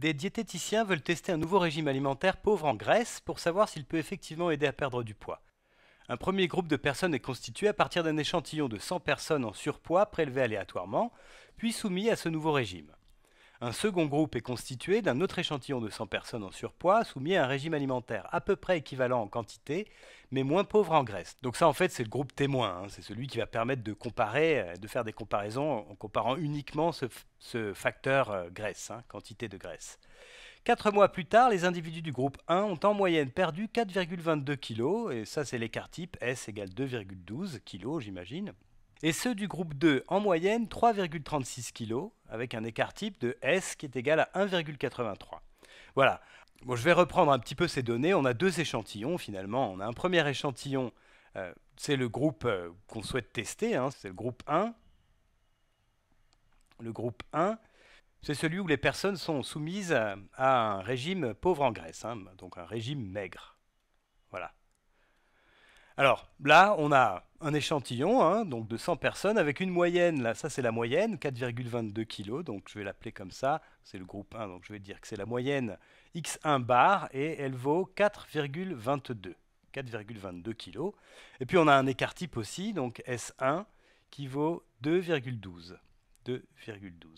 des diététiciens veulent tester un nouveau régime alimentaire pauvre en Grèce pour savoir s'il peut effectivement aider à perdre du poids. Un premier groupe de personnes est constitué à partir d'un échantillon de 100 personnes en surpoids prélevé aléatoirement, puis soumis à ce nouveau régime. Un second groupe est constitué d'un autre échantillon de 100 personnes en surpoids soumis à un régime alimentaire à peu près équivalent en quantité, mais moins pauvre en graisse. Donc ça, en fait, c'est le groupe témoin. Hein. C'est celui qui va permettre de comparer, euh, de faire des comparaisons en comparant uniquement ce, facteur euh, graisse, hein, quantité de graisse. Quatre mois plus tard, les individus du groupe 1 ont en moyenne perdu 4,22 kg, et ça c'est l'écart type S égale 2,12 kg j'imagine et ceux du groupe 2 en moyenne 3,36 kg, avec un écart type de S qui est égal à 1,83. Voilà. Bon, je vais reprendre un petit peu ces données. On a deux échantillons finalement. On a un premier échantillon, euh, c'est le groupe euh, qu'on souhaite tester, hein, c'est le groupe 1. Le groupe 1, c'est celui où les personnes sont soumises à, un régime pauvre en Grèce, hein, donc un régime maigre. Voilà. Alors là, on a un échantillon hein, donc de 100 personnes avec une moyenne, là, ça c'est la moyenne, 4,22 kg, donc je vais l'appeler comme ça, c'est le groupe 1, donc je vais dire que c'est la moyenne X1 bar et elle vaut 4,22. 4,22 kg. Et puis on a un écart type aussi, donc S1 qui vaut 2,12. 2,12,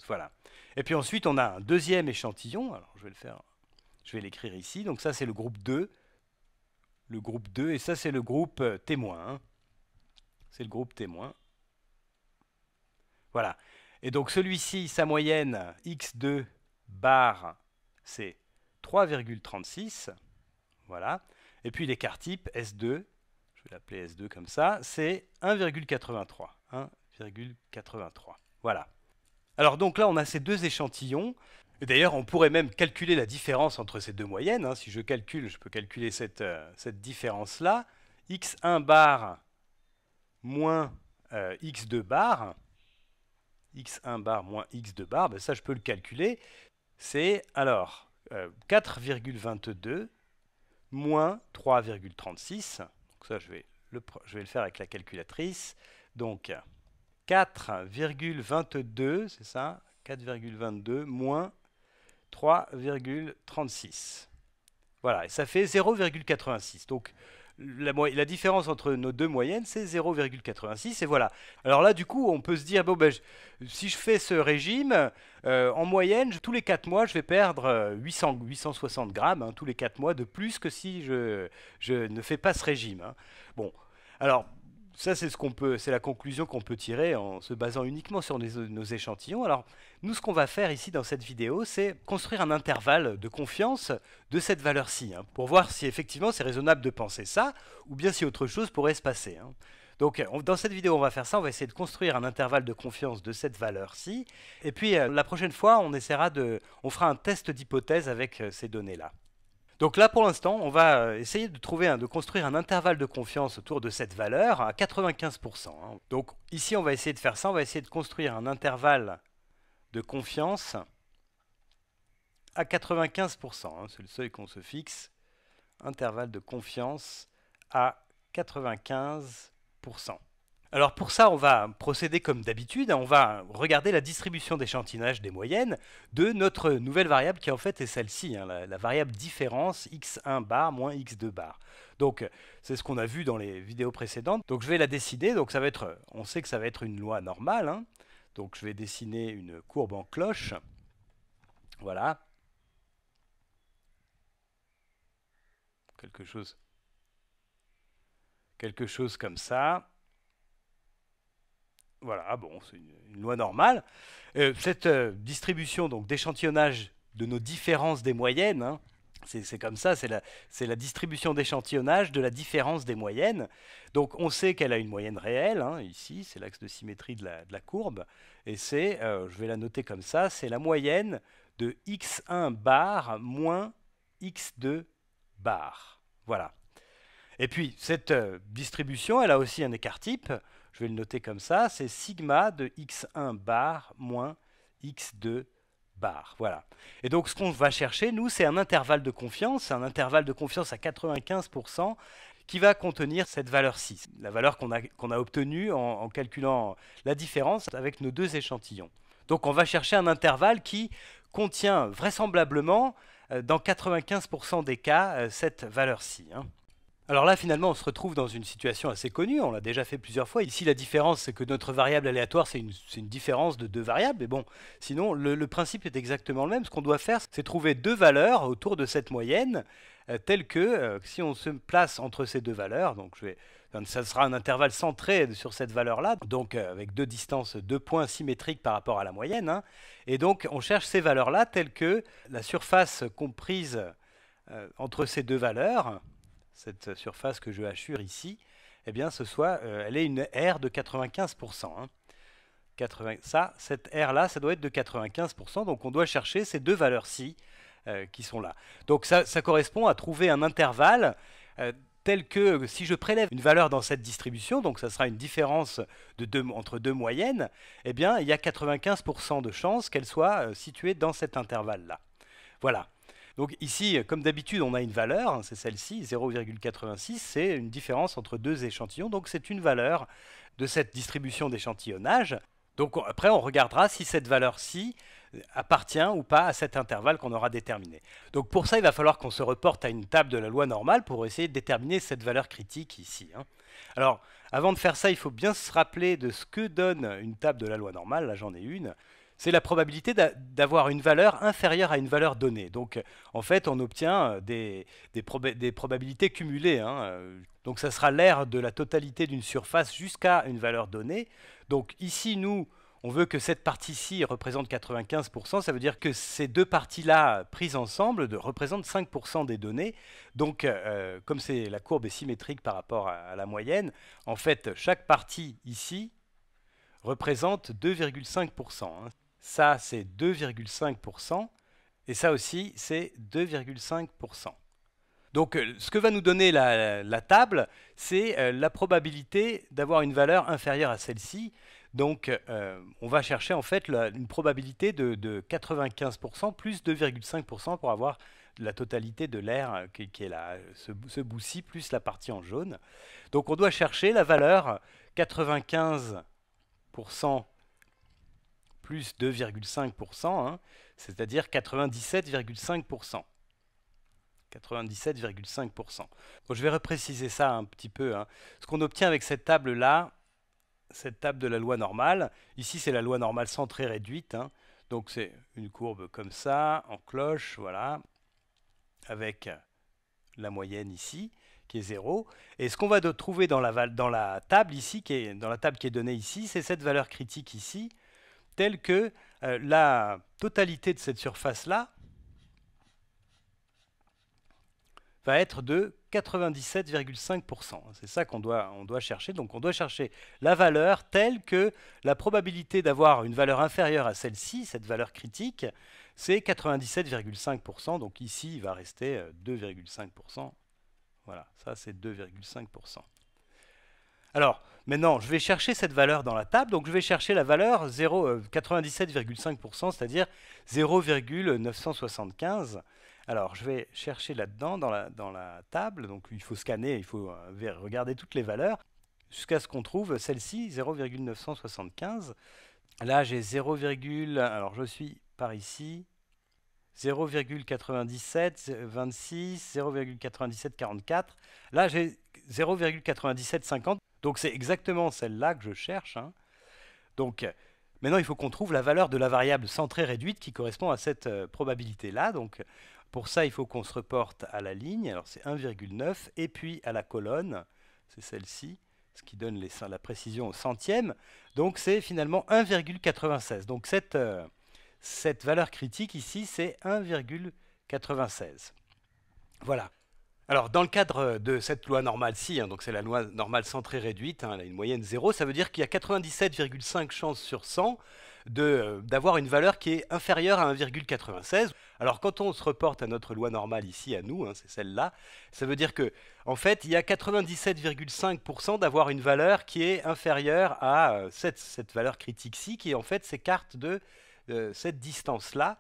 voilà. Et puis ensuite on a un deuxième échantillon, alors je vais le faire, je vais l'écrire ici, donc ça c'est le groupe 2 le groupe 2, et ça c'est le groupe euh, témoin. Hein. C'est le groupe témoin. Voilà. Et donc celui-ci, sa moyenne x2 bar, c'est 3,36. Voilà. Et puis l'écart type S2, je vais l'appeler S2 comme ça, c'est 1,83. 1,83. Hein, voilà. Alors donc là, on a ces deux échantillons. D'ailleurs, on pourrait même calculer la différence entre ces deux moyennes. Hein. Si je calcule, je peux calculer cette, euh, différence-là. x1 bar moins euh, x2 bar, x1 bar moins x2 bar, ben ça je peux le calculer. C'est alors 4,22 euh, moins 3,36. Donc ça je vais le faire avec la calculatrice. Donc 4,22, c'est ça 4,22 moins 3,36. Voilà, et ça fait 0,86. Donc la, la, différence entre nos deux moyennes, c'est 0,86. Et voilà. Alors là, du coup, on peut se dire, bon, ben, si je fais ce régime, euh, en moyenne, tous les 4 mois, je vais perdre 860 euh, grammes, hein, tous les 4 mois, de plus que si je, je ne fais pas ce régime. Hein. Bon, alors, ça, c'est ce qu'on peut, c'est la conclusion qu'on peut tirer en se basant uniquement sur nos, échantillons. Alors, nous, ce qu'on va faire ici dans cette vidéo, c'est construire un intervalle de confiance de cette valeur-ci, hein, pour voir si effectivement c'est raisonnable de penser ça, ou bien si autre chose pourrait se passer. Hein. Donc, dans cette vidéo, on va faire ça, on va essayer de construire un intervalle de confiance de cette valeur-ci, et puis euh, la prochaine fois, on essaiera de, on fera un test d'hypothèse avec euh, ces données-là. Donc là, pour l'instant, on va euh, essayer de trouver, de construire un intervalle de confiance autour de cette valeur à 95%. Hein. Donc ici, on va essayer de faire ça. On va essayer de construire un intervalle de confiance à 95%. Hein. C'est le seuil qu'on se fixe. Intervalle de confiance à 95%. Alors pour ça, on va procéder comme d'habitude, on va regarder la distribution d'échantillonnage des moyennes de notre nouvelle variable qui en fait est celle-ci, hein, la, variable différence x1 bar moins x2 bar. Donc c'est ce qu'on a vu dans les vidéos précédentes. Donc je vais la décider, donc ça va être, on sait que ça va être une loi normale. Hein. Donc je vais dessiner une courbe en cloche. Voilà. Quelque chose. Quelque chose comme ça. Voilà, ah bon, c'est une, loi normale. Euh, cette euh, distribution donc d'échantillonnage de nos différences des moyennes, hein, c'est comme ça, c'est la, distribution d'échantillonnage de la différence des moyennes. Donc on sait qu'elle a une moyenne réelle, hein, ici, c'est l'axe de symétrie de la, courbe, et c'est, euh, je vais la noter comme ça, c'est la moyenne de x1 bar moins x2 bar. Voilà. Et puis cette distribution, elle a aussi un écart-type, je vais le noter comme ça, c'est sigma de x1 bar moins x2 bar. Voilà. Et donc ce qu'on va chercher, nous, c'est un intervalle de confiance, un intervalle de confiance à 95% qui va contenir cette valeur 6, la valeur qu'on a, obtenue en, calculant la différence avec nos deux échantillons. Donc on va chercher un intervalle qui contient vraisemblablement, euh, dans 95% des cas, euh, cette valeur-ci. Alors là, finalement, on se retrouve dans une situation assez connue, on l'a déjà fait plusieurs fois. Ici, la différence, c'est que notre variable aléatoire, c'est une, différence de deux variables. Mais bon, sinon, le, principe est exactement le même. Ce qu'on doit faire, c'est trouver deux valeurs autour de cette moyenne, euh, telles que euh, si on se place entre ces deux valeurs, donc je vais, ça sera un intervalle centré sur cette valeur-là, donc euh, avec deux distances, deux points symétriques par rapport à la moyenne. Hein. et donc, on cherche ces valeurs-là, telles que la surface comprise entre ces deux valeurs cette surface que je hachure ici, eh bien, ce soit, euh, elle est une R de 95%. 80, hein. ça, cette R-là, ça doit être de 95%, donc on doit chercher ces deux valeurs-ci euh, qui sont là. Donc ça, correspond à trouver un intervalle euh, tel que si je prélève une valeur dans cette distribution, donc ça sera une différence entre deux moyennes, eh bien, il y a 95% de chances qu'elle soit située dans cet intervalle-là. Voilà. Donc ici, comme d'habitude, on a une valeur, hein, c'est celle-ci, 0,86, c'est une différence entre deux échantillons, donc c'est une valeur de cette distribution d'échantillonnage. Donc après, on regardera si cette valeur-ci appartient ou pas à cet intervalle qu'on aura déterminé. Donc pour ça, il va falloir qu'on se reporte à une table de la loi normale pour essayer de déterminer cette valeur critique ici. Hein. Alors, avant de faire ça, il faut bien se rappeler de ce que donne une table de la loi normale. Là, j'en ai une c'est la probabilité d'avoir une valeur inférieure à une valeur donnée. Donc, euh, en fait, on obtient euh, des, probabilités cumulées. Hein, euh. Donc, ça sera l'aire de la totalité d'une surface jusqu'à une valeur donnée. Donc, ici, nous, on veut que cette partie-ci représente 95%, ça veut dire que ces deux parties-là prises ensemble représentent 5% des données. Donc, comme c'est la courbe est symétrique par rapport à, la moyenne, en fait, chaque partie ici représente 2,5%. Ça, c'est 2,5%. Et ça aussi, c'est 2,5%. Donc, euh, ce que va nous donner la, table, c'est euh, la probabilité d'avoir une valeur inférieure à celle-ci. Donc, euh, on va chercher en fait une probabilité de, 95% plus 2,5% pour avoir la totalité de l'air qui, est là, ce, ce bout-ci, plus la partie en jaune. Donc, on doit chercher la valeur 95% plus 2,5%, hein, c'est-à-dire 97,5%. 97,5%. je vais repréciser ça un petit peu. Hein. Ce qu'on obtient avec cette table-là, cette table de la loi normale, ici c'est la loi normale centrée réduite, hein. donc c'est une courbe comme ça, en cloche, voilà, avec la moyenne ici, qui est 0. Et ce qu'on va trouver dans la, table ici, dans la table qui est donnée ici, c'est cette valeur critique ici, telle que euh, la totalité de cette surface-là va être de 97,5%. C'est ça qu'on doit, on doit chercher. Donc on doit chercher la valeur telle que la probabilité d'avoir une valeur inférieure à celle-ci, cette valeur critique, c'est 97,5%. Donc ici, il va rester 2,5%. Euh, voilà, ça c'est 2,5%. Alors, Maintenant, je vais chercher cette valeur dans la table, donc je vais chercher la valeur 0,97,5%, euh, c'est-à-dire 0,975. Alors, je vais chercher là-dedans, dans la, table, donc il faut scanner, il faut euh, regarder toutes les valeurs, jusqu'à ce qu'on trouve celle-ci, 0,975. Là, j'ai 0, alors je suis par ici, 0,97, 26, Là, j'ai 0,9750. Donc c'est exactement celle-là que je cherche. Hein. Donc maintenant, il faut qu'on trouve la valeur de la variable centrée réduite qui correspond à cette euh, probabilité-là. Donc pour ça, il faut qu'on se reporte à la ligne. Alors c'est 1,9 et puis à la colonne, c'est celle-ci, ce qui donne les, la précision au centième. Donc c'est finalement 1,96. Donc cette, euh, cette valeur critique ici, c'est 1,96. Voilà. Alors, dans le cadre euh, de cette loi normale-ci, hein, donc c'est la loi normale centrée réduite, hein, elle a une moyenne zéro, ça veut dire qu'il y a 97,5 chances sur 100 euh, d'avoir une valeur qui est inférieure à 1,96. Alors quand on se reporte à notre loi normale ici, à nous, hein, c'est celle-là, ça veut dire que en fait, il y a 97,5% d'avoir une valeur qui est inférieure à euh, cette, valeur critique-ci, qui en fait s'écarte de cette distance-là.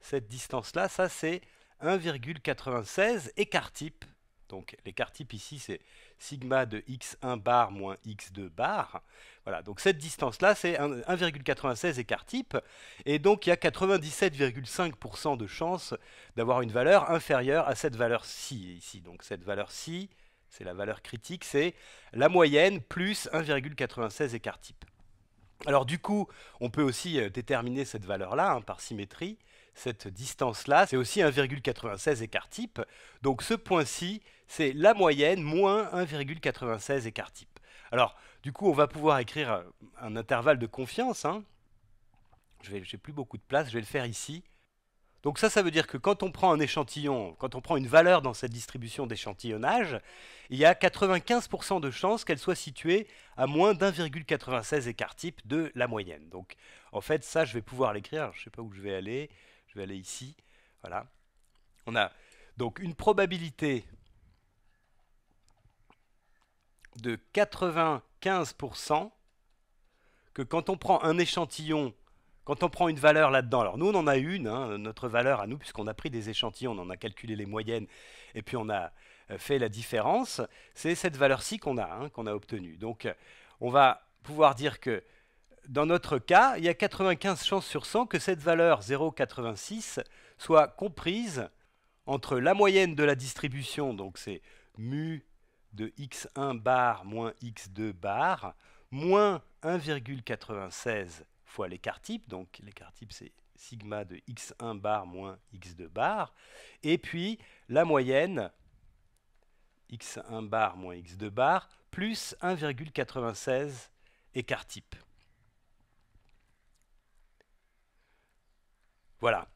Cette distance-là, ça c'est 1,96 écart-type donc l'écart type ici, c'est sigma de x1 bar moins x2 bar. Voilà, donc cette distance-là, c'est 1,96 écart type. Et donc il y a 97,5% de chance d'avoir une valeur inférieure à cette valeur-ci ici. Donc cette valeur-ci, c'est la valeur critique, c'est la moyenne plus 1,96 écart type. Alors du coup, on peut aussi euh, déterminer cette valeur-là hein, par symétrie cette distance-là. C'est aussi 1,96 écart type. Donc ce point-ci, c'est la moyenne moins 1,96 écart type. Alors, du coup, on va pouvoir écrire un intervalle de confiance. Hein. Je n'ai plus beaucoup de place, je vais le faire ici. Donc ça, ça veut dire que quand on prend un échantillon, quand on prend une valeur dans cette distribution d'échantillonnage, il y a 95% de chances qu'elle soit située à moins d'1,96 écart type de la moyenne. Donc en fait, ça, je vais pouvoir l'écrire. Je ne sais pas où je vais aller. Je vais aller ici. Voilà. On a donc une probabilité de 95% que quand on prend un échantillon, quand on prend une valeur là-dedans, alors nous on en a une, hein, notre valeur à nous, puisqu'on a pris des échantillons, on en a calculé les moyennes, et puis on a euh, fait la différence, c'est cette valeur-ci qu'on a, hein, qu'on a obtenue. Donc on va pouvoir dire que dans notre cas, il y a 95 chances sur 100 que cette valeur 0,86 soit comprise entre la moyenne de la distribution, donc c'est mu de x1 bar moins x2 bar, moins 1,96 fois l'écart type, donc l'écart type c'est sigma de x1 bar moins x2 bar, et puis la moyenne x1 bar moins x2 bar, plus 1,96 écart type. Voilà.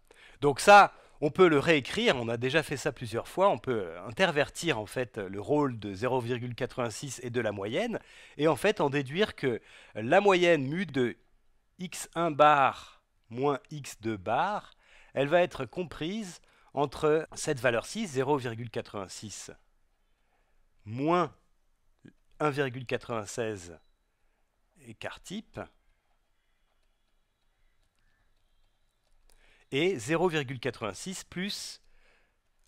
Donc ça, on peut le réécrire, on a déjà fait ça plusieurs fois, on peut euh, intervertir en fait le rôle de 0,86 et de la moyenne, et en fait en déduire que la moyenne mu de x1 bar moins x2 bar, elle va être comprise entre cette valeur ci 0,86, moins 1,96 écart type, et 0,86 plus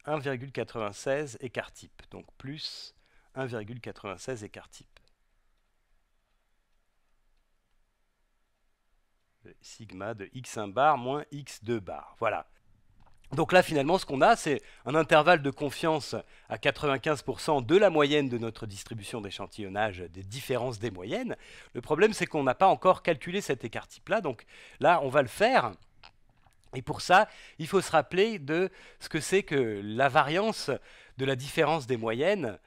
1,96 écart type, donc plus 1,96 écart type. sigma de x1 bar moins x2 bar. Voilà. Donc là, finalement, ce qu'on a, c'est un intervalle de confiance à 95% de la moyenne de notre distribution d'échantillonnage des différences des moyennes. Le problème, c'est qu'on n'a pas encore calculé cet écart type-là. Donc là, on va le faire. Et pour ça, il faut se rappeler de ce que c'est que la variance de la différence des moyennes.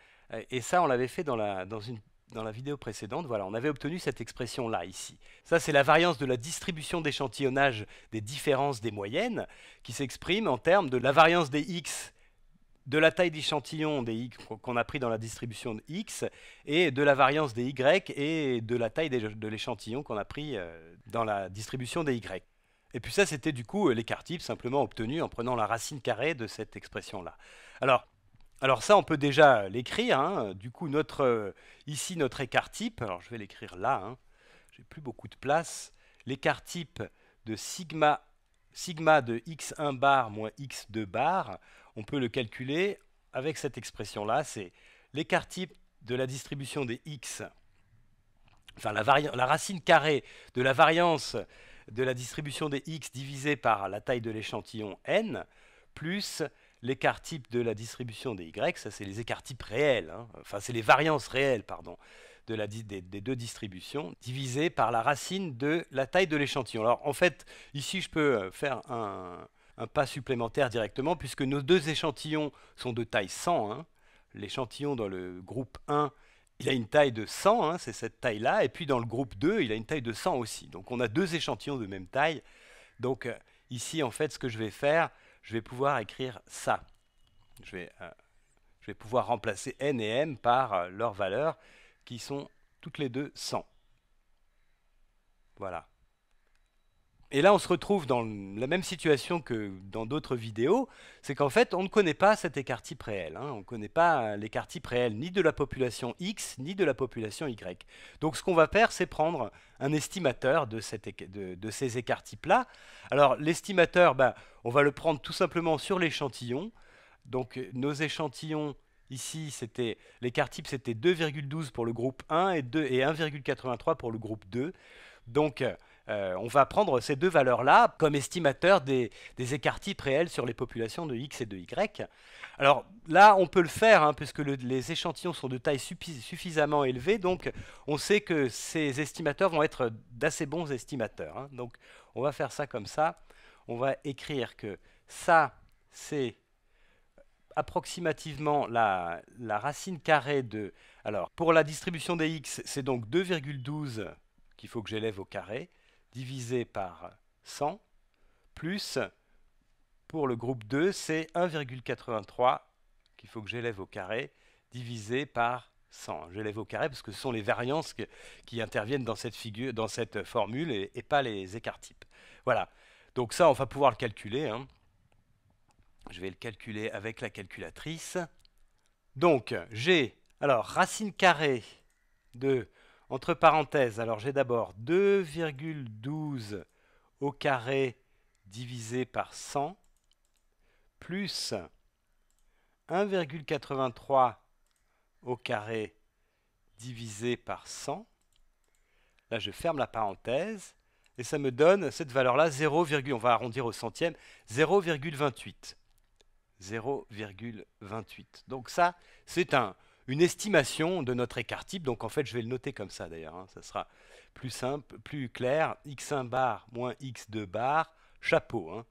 Et ça, on l'avait fait dans la, dans, une, dans la vidéo précédente. Voilà, on avait obtenu cette expression-là ici. Ça, c'est la variance de la distribution d'échantillonnage des différences des moyennes qui s'exprime en termes de la variance des x de la taille d'échantillon des x qu'on a pris dans la distribution de x et de la variance des y et de la taille de l'échantillon qu'on a pris euh, dans la distribution des y. Et puis ça, c'était du coup euh, l'écart type simplement obtenu en prenant la racine carrée de cette expression-là. Alors, alors ça, on peut déjà l'écrire. Hein. Du coup, notre, euh, ici, notre écart type, alors je vais l'écrire là, hein. j'ai plus beaucoup de place, l'écart type de sigma, sigma de x1 bar moins x2 bar, on peut le calculer avec cette expression-là, c'est l'écart type de la distribution des x, enfin la, la racine carrée de la variance de la distribution des x divisé par la taille de l'échantillon n, plus l'écart type de la distribution des y, ça c'est les écarts types réels, hein. enfin c'est les variances réelles, pardon, de la, des, deux distributions, divisé par la racine de la taille de l'échantillon. Alors en fait, ici je peux euh, faire un, pas supplémentaire directement, puisque nos deux échantillons sont de taille 100. Hein. L'échantillon dans le groupe 1 il a une taille de 100, hein, c'est cette taille-là, et puis dans le groupe 2, il a une taille de 100 aussi. Donc on a deux échantillons de même taille. Donc euh, ici, en fait, ce que je vais faire, je vais pouvoir écrire ça. Je vais, euh, je vais pouvoir remplacer n et m par euh, leurs valeurs, qui sont toutes les deux 100. Voilà. Et là, on se retrouve dans la même situation que dans d'autres vidéos, c'est qu'en fait, on ne connaît pas cet écart type réel. Hein. On ne connaît pas l'écart type réel ni de la population X, ni de la population Y. Donc ce qu'on va faire, c'est prendre un estimateur de, ces écarts types-là. Alors l'estimateur, bah, on va le prendre tout simplement sur l'échantillon. Donc nos échantillons, ici, c'était l'écart type, c'était 2,12 pour le groupe 1 et, et 1,83 pour le groupe 2. Donc... Euh, on va prendre ces deux valeurs-là comme estimateurs des, écarts-types réels sur les populations de X et de Y. Alors là, on peut le faire, hein, puisque les échantillons sont de taille suffisamment élevée, donc on sait que ces estimateurs vont être d'assez bons estimateurs. Hein. Donc on va faire ça comme ça. On va écrire que ça, c'est euh, approximativement la, la, racine carrée de... Alors, pour la distribution des x, c'est donc 2,12 qu'il faut que j'élève au carré divisé par 100, plus pour le groupe 2, c'est 1,83 qu'il faut que j'élève au carré, divisé par 100. J'élève au carré parce que ce sont les variances qui interviennent dans cette, figure, dans cette formule et, pas les écarts-types. Voilà. Donc ça, on va pouvoir le calculer. Hein. Je vais le calculer avec la calculatrice. Donc, j'ai alors racine carrée de entre parenthèses, alors j'ai d'abord 2,12 au carré divisé par 100 plus 1,83 au carré divisé par 100. Là, je ferme la parenthèse et ça me donne cette valeur-là, 0, on va arrondir au centième, 0,28. 0,28. Donc ça, c'est un une estimation de notre écart type. Donc en fait, je vais le noter comme ça d'ailleurs. Hein. Ça sera plus simple, plus clair. X1 bar moins X2 bar, chapeau. Hein.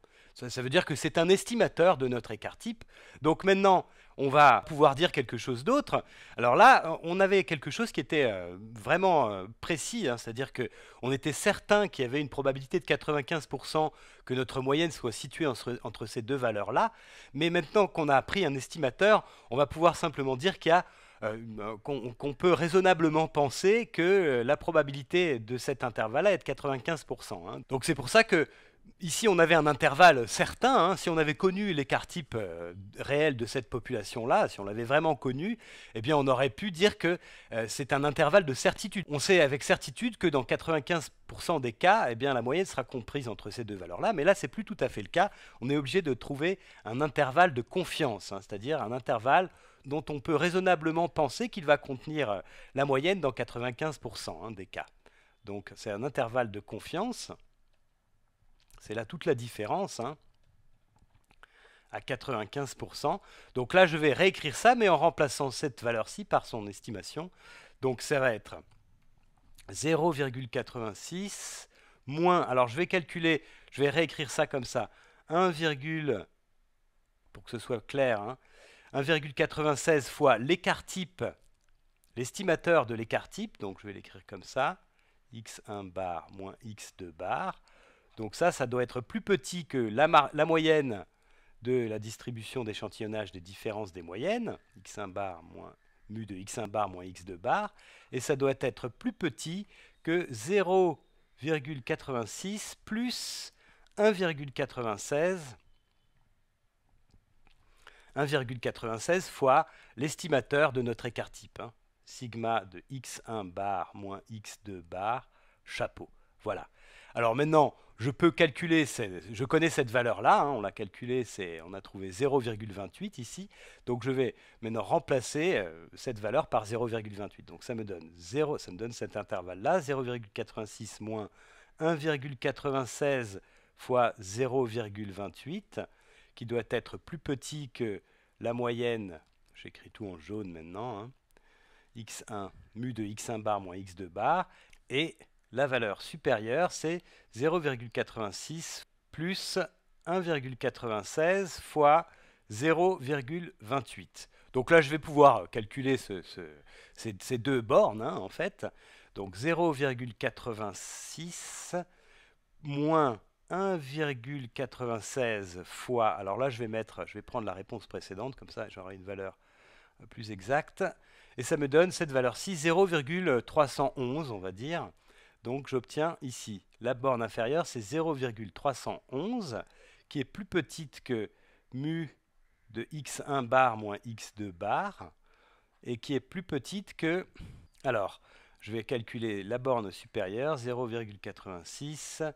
Ça, veut dire que c'est un estimateur de notre écart type. Donc maintenant, on va pouvoir dire quelque chose d'autre. Alors là, on avait quelque chose qui était euh, vraiment euh, précis, hein. c'est-à-dire que on était certain qu'il y avait une probabilité de 95% que notre moyenne soit située entre, ces deux valeurs-là. Mais maintenant qu'on a appris un estimateur, on va pouvoir simplement dire qu'il y a euh, qu'on peut raisonnablement penser que euh, la probabilité de cet intervalle-là est de 95%. Hein. Donc c'est pour ça que Ici, on avait un intervalle certain. Hein. Si on avait connu l'écart type euh, réel de cette population-là, si on l'avait vraiment connu, eh bien, on aurait pu dire que c'est un intervalle de certitude. On sait avec certitude que dans 95% des cas, eh bien, la moyenne sera comprise entre ces deux valeurs-là. Mais là, c'est plus tout à fait le cas. On est obligé de trouver un intervalle de confiance, hein, c'est-à-dire un intervalle dont on peut raisonnablement penser qu'il va contenir euh, la moyenne dans 95% hein, des cas. Donc c'est un intervalle de confiance. C'est là toute la différence. Hein, à 95%. Donc là, je vais réécrire ça, mais en remplaçant cette valeur-ci par son estimation. Donc ça va être 0,86 moins, alors je vais calculer, je vais réécrire ça comme ça, 1, pour que ce soit clair, hein, 1,96 fois l'écart type, l'estimateur de l'écart type, donc je vais l'écrire comme ça, x1 bar moins x2 bar. Donc ça, ça doit être plus petit que la, moyenne de la distribution d'échantillonnage des différences des moyennes, x1 bar mu de x1 bar moins x2 bar, et ça doit être plus petit que 0,86 plus 1,96 1,96 fois l'estimateur de notre écart type. Hein. Sigma de x1 bar moins x2 bar, chapeau. Voilà. Alors maintenant, je peux calculer, je connais cette valeur-là, hein, on l'a calculée, on a trouvé 0,28 ici, donc je vais maintenant remplacer euh, cette valeur par 0,28. Donc ça me donne 0, ça me donne cet intervalle-là, 0,86 moins 1,96 fois 0,28 qui doit être plus petit que la moyenne, j'écris tout en jaune maintenant, hein, x1 mu de x1 bar moins x2 bar, et la valeur supérieure, c'est 0,86 plus 1,96 fois 0,28. Donc là, je vais pouvoir calculer ce, ces, deux bornes, hein, en fait. Donc 0,86 moins 1,96 fois, alors là je vais mettre, je vais prendre la réponse précédente, comme ça j'aurai une valeur euh, plus exacte, et ça me donne cette valeur-ci, 0,311 on va dire, donc j'obtiens ici, la borne inférieure c'est 0,311, qui est plus petite que mu de x1 bar moins x2 bar, et qui est plus petite que, alors je vais calculer la borne supérieure, 0,86,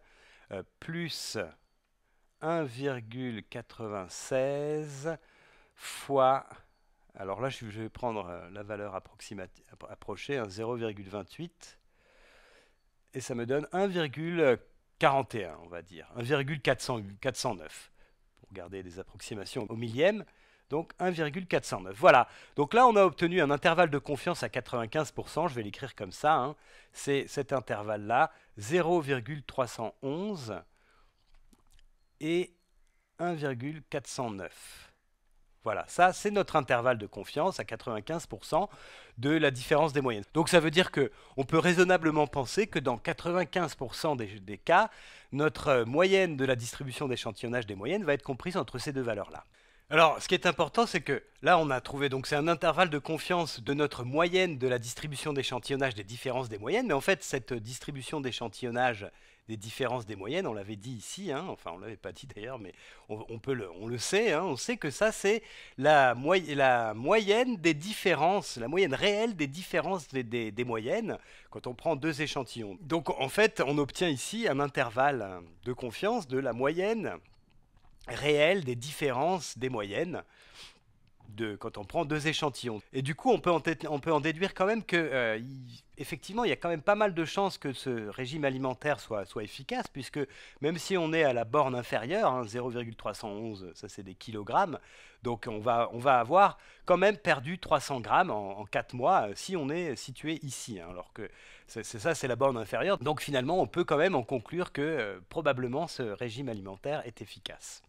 euh, plus 1,96 fois, alors là je vais prendre euh, la valeur approchée, 0,28, hein, et ça me donne 1,41, on va dire, 1,409, pour garder des approximations au millième, donc 1,409. Voilà, donc là on a obtenu un intervalle de confiance à 95%, je vais l'écrire comme ça, hein. c'est cet intervalle-là, 0,311 et 1,409. Voilà, ça c'est notre intervalle de confiance à 95% de la différence des moyennes. Donc ça veut dire qu'on peut raisonnablement penser que dans 95% des, des, cas, notre euh, moyenne de la distribution d'échantillonnage des moyennes va être comprise entre ces deux valeurs-là. Alors, ce qui est important, c'est que là, on a trouvé, donc c'est un intervalle de confiance de notre moyenne de la distribution d'échantillonnage des différences des moyennes, mais en fait, cette distribution d'échantillonnage des différences des moyennes, on l'avait dit ici, hein, enfin on ne l'avait pas dit d'ailleurs, mais on, peut le, on le sait, hein, on sait que ça c'est la, la, moyenne des différences, la moyenne réelle des différences des moyennes quand on prend deux échantillons. Donc en fait, on obtient ici un intervalle de confiance de la moyenne réelle des différences des moyennes. De, quand on prend deux échantillons. Et du coup, on peut en, déduire quand même que, euh, effectivement, il y a quand même pas mal de chances que ce régime alimentaire soit, soit efficace, puisque même si on est à la borne inférieure, 0,311, hein, ça c'est des kilogrammes, donc on va, avoir quand même perdu 300 grammes en, 4 mois euh, si on est situé ici, hein, alors que c'est ça, c'est la borne inférieure. Donc finalement, on peut quand même en conclure que euh, probablement ce régime alimentaire est efficace.